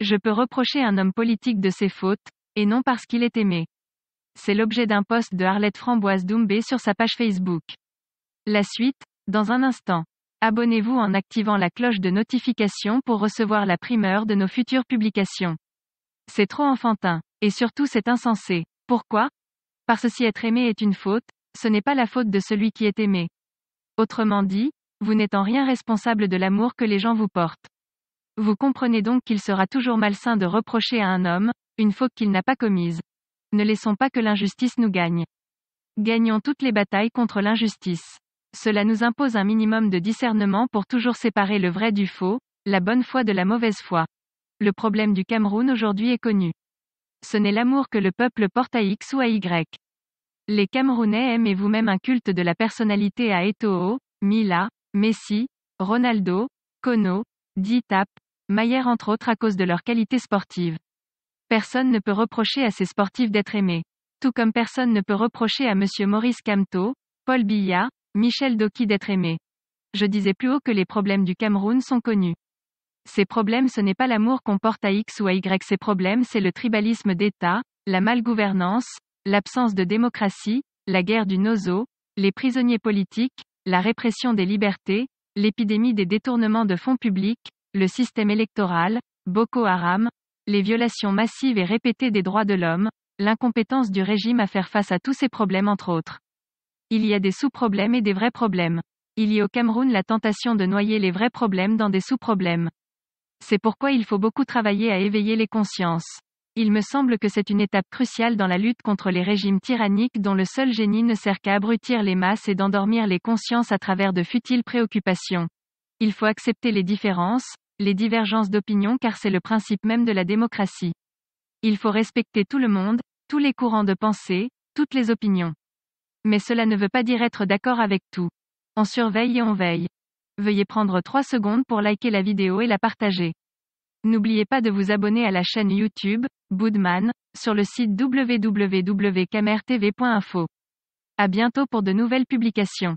Je peux reprocher un homme politique de ses fautes, et non parce qu'il est aimé. C'est l'objet d'un post de Arlette Framboise Doumbé sur sa page Facebook. La suite, dans un instant. Abonnez-vous en activant la cloche de notification pour recevoir la primeur de nos futures publications. C'est trop enfantin, et surtout c'est insensé. Pourquoi Parce que si être aimé est une faute, ce n'est pas la faute de celui qui est aimé. Autrement dit, vous n'êtes en rien responsable de l'amour que les gens vous portent. Vous comprenez donc qu'il sera toujours malsain de reprocher à un homme, une faute qu'il n'a pas commise. Ne laissons pas que l'injustice nous gagne. Gagnons toutes les batailles contre l'injustice. Cela nous impose un minimum de discernement pour toujours séparer le vrai du faux, la bonne foi de la mauvaise foi. Le problème du Cameroun aujourd'hui est connu. Ce n'est l'amour que le peuple porte à X ou à Y. Les Camerounais aiment et vous-même un culte de la personnalité à Eto'o, Mila, Messi, Ronaldo, Kono, dit Tap, Maillère entre autres à cause de leur qualité sportive. Personne ne peut reprocher à ces sportifs d'être aimés. Tout comme personne ne peut reprocher à M. Maurice Camteau, Paul Billa, Michel Doki d'être aimés. Je disais plus haut que les problèmes du Cameroun sont connus. Ces problèmes ce n'est pas l'amour qu'on porte à X ou à Y, ces problèmes c'est le tribalisme d'État, la malgouvernance, l'absence de démocratie, la guerre du nozo, les prisonniers politiques, la répression des libertés, l'épidémie des détournements de fonds publics, le système électoral, Boko Haram, les violations massives et répétées des droits de l'homme, l'incompétence du régime à faire face à tous ces problèmes entre autres. Il y a des sous-problèmes et des vrais problèmes. Il y a au Cameroun la tentation de noyer les vrais problèmes dans des sous-problèmes. C'est pourquoi il faut beaucoup travailler à éveiller les consciences. Il me semble que c'est une étape cruciale dans la lutte contre les régimes tyranniques dont le seul génie ne sert qu'à abrutir les masses et d'endormir les consciences à travers de futiles préoccupations. Il faut accepter les différences, les divergences d'opinion car c'est le principe même de la démocratie. Il faut respecter tout le monde, tous les courants de pensée, toutes les opinions. Mais cela ne veut pas dire être d'accord avec tout. On surveille et on veille. Veuillez prendre trois secondes pour liker la vidéo et la partager. N'oubliez pas de vous abonner à la chaîne YouTube, Boodman, sur le site www.kamertv.info. À bientôt pour de nouvelles publications.